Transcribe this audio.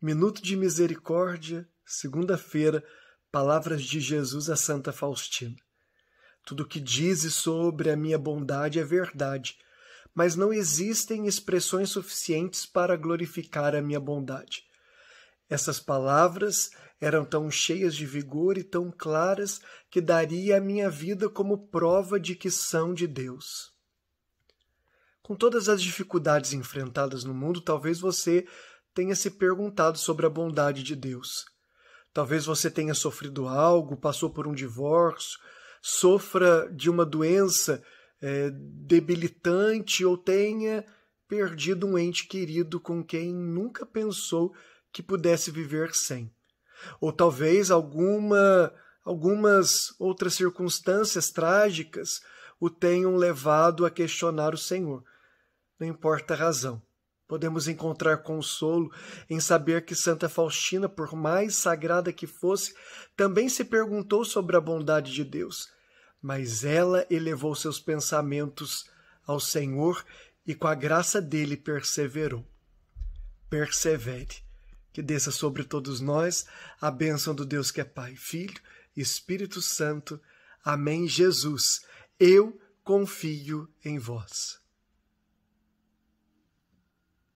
Minuto de Misericórdia, segunda-feira, Palavras de Jesus a Santa Faustina. Tudo o que dizes sobre a minha bondade é verdade, mas não existem expressões suficientes para glorificar a minha bondade. Essas palavras eram tão cheias de vigor e tão claras que daria a minha vida como prova de que são de Deus. Com todas as dificuldades enfrentadas no mundo, talvez você tenha se perguntado sobre a bondade de Deus. Talvez você tenha sofrido algo, passou por um divórcio, sofra de uma doença é, debilitante ou tenha perdido um ente querido com quem nunca pensou que pudesse viver sem. Ou talvez alguma, algumas outras circunstâncias trágicas o tenham levado a questionar o Senhor. Não importa a razão. Podemos encontrar consolo em saber que Santa Faustina, por mais sagrada que fosse, também se perguntou sobre a bondade de Deus, mas ela elevou seus pensamentos ao Senhor e com a graça dele perseverou. Persevere. Que desça sobre todos nós a bênção do Deus que é Pai, Filho e Espírito Santo. Amém, Jesus. Eu confio em vós.